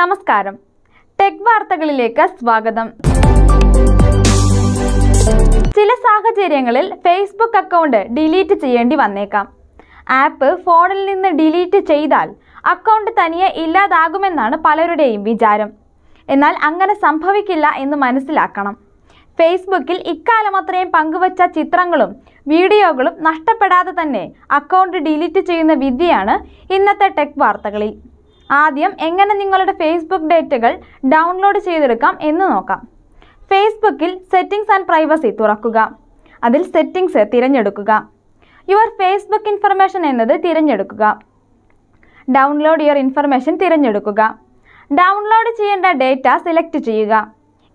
നമസ്കാരം ടെക് വാർത്തകളിലേക്ക് സ്വാഗതം ചില സാഹചര്യങ്ങളിൽ ഫേസ്ബുക്ക് അക്കൗണ്ട് ഡിലീറ്റ് ചെയ്യേണ്ടി വന്നേക്കാം ആപ്പ് ഫോണിൽ നിന്ന് ഡിലീറ്റ് ചെയ്താൽ അക്കൗണ്ട് തനിയെ ഇല്ലാതാകുമെന്നാണ് പലരുടെയും വിചാരം എന്നാൽ അങ്ങനെ സംഭവിക്കില്ല എന്ന് മനസ്സിലാക്കണം ഫേസ്ബുക്കിൽ ഇക്കാലം അത്രയും പങ്കുവച്ച ചിത്രങ്ങളും വീഡിയോകളും നഷ്ടപ്പെടാതെ തന്നെ അക്കൗണ്ട് ഡിലീറ്റ് ചെയ്യുന്ന വിദ്യയാണ് ഇന്നത്തെ ടെക് വാർത്തകളിൽ ആദ്യം എങ്ങനെ നിങ്ങളുടെ ഫേസ്ബുക്ക് ഡേറ്റകൾ ഡൗൺലോഡ് ചെയ്തെടുക്കാം എന്ന് നോക്കാം ഫേസ്ബുക്കിൽ സെറ്റിംഗ്സ് ആൻഡ് പ്രൈവസി തുറക്കുക അതിൽ സെറ്റിംഗ്സ് തിരഞ്ഞെടുക്കുക യുവർ ഫേസ്ബുക്ക് ഇൻഫർമേഷൻ എന്നത് തിരഞ്ഞെടുക്കുക ഡൗൺലോഡ് യുവർ ഇൻഫർമേഷൻ തിരഞ്ഞെടുക്കുക ഡൗൺലോഡ് ചെയ്യേണ്ട ഡേറ്റ സെലക്ട് ചെയ്യുക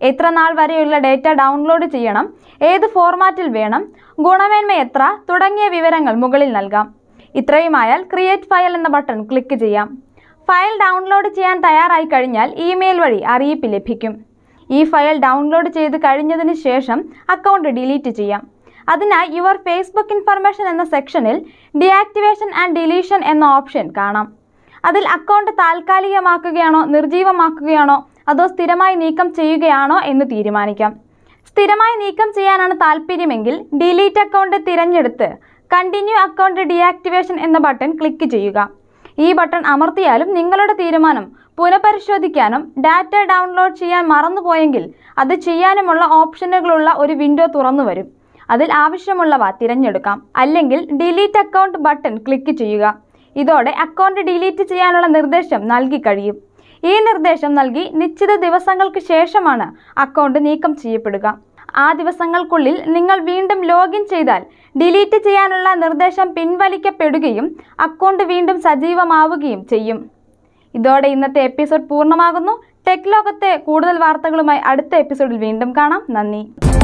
എത്ര നാൾ വരെയുള്ള ഡേറ്റ ഡൗൺലോഡ് ചെയ്യണം ഏത് ഫോർമാറ്റിൽ വേണം ഗുണമേന്മ എത്ര തുടങ്ങിയ വിവരങ്ങൾ മുകളിൽ നൽകാം ഇത്രയുമായാൽ ക്രിയേറ്റ് ഫയൽ എന്ന ബട്ടൺ ക്ലിക്ക് ചെയ്യാം ഫയൽ ഡൗൺലോഡ് ചെയ്യാൻ തയ്യാറായി കഴിഞ്ഞാൽ ഇമെയിൽ വഴി അറിയിപ്പ് ലഭിക്കും ഈ ഫയൽ ഡൗൺലോഡ് ചെയ്ത് കഴിഞ്ഞതിന് ശേഷം അക്കൗണ്ട് ഡിലീറ്റ് ചെയ്യാം അതിനായി യുവർ ഫേസ്ബുക്ക് ഇൻഫർമേഷൻ എന്ന സെക്ഷനിൽ ഡിആക്ടിവേഷൻ ആൻഡ് ഡിലീഷൻ എന്ന ഓപ്ഷൻ കാണാം അതിൽ അക്കൗണ്ട് താൽക്കാലികമാക്കുകയാണോ നിർജീവമാക്കുകയാണോ അതോ സ്ഥിരമായി നീക്കം ചെയ്യുകയാണോ എന്ന് തീരുമാനിക്കാം സ്ഥിരമായി നീക്കം ചെയ്യാനാണ് താല്പര്യമെങ്കിൽ ഡിലീറ്റ് അക്കൗണ്ട് തിരഞ്ഞെടുത്ത് കണ്ടിന്യൂ അക്കൗണ്ട് ഡീആക്ടിവേഷൻ എന്ന ബട്ടൺ ക്ലിക്ക് ചെയ്യുക ഈ ബട്ടൺ അമർത്തിയാലും നിങ്ങളുടെ തീരുമാനം പുനഃപരിശോധിക്കാനും ഡാറ്റ ഡൗൺലോഡ് ചെയ്യാൻ മറന്നുപോയെങ്കിൽ അത് ചെയ്യാനുമുള്ള ഓപ്ഷനുകളുള്ള ഒരു വിൻഡോ തുറന്നു വരും അതിൽ ആവശ്യമുള്ളവ തിരഞ്ഞെടുക്കാം അല്ലെങ്കിൽ ഡിലീറ്റ് അക്കൗണ്ട് ബട്ടൺ ക്ലിക്ക് ചെയ്യുക ഇതോടെ അക്കൗണ്ട് ഡിലീറ്റ് ചെയ്യാനുള്ള നിർദ്ദേശം നൽകി കഴിയും ഈ നിർദ്ദേശം നൽകി നിശ്ചിത ദിവസങ്ങൾക്ക് ശേഷമാണ് അക്കൗണ്ട് നീക്കം ചെയ്യപ്പെടുക ആ ദിവസങ്ങൾക്കുള്ളിൽ നിങ്ങൾ വീണ്ടും ലോഗിൻ ചെയ്താൽ ഡിലീറ്റ് ചെയ്യാനുള്ള നിർദ്ദേശം പിൻവലിക്കപ്പെടുകയും അക്കൗണ്ട് വീണ്ടും സജീവമാവുകയും ചെയ്യും ഇതോടെ ഇന്നത്തെ എപ്പിസോഡ് പൂർണ്ണമാകുന്നു ടെക് ലോകത്തെ കൂടുതൽ വാർത്തകളുമായി അടുത്ത എപ്പിസോഡിൽ വീണ്ടും കാണാം നന്ദി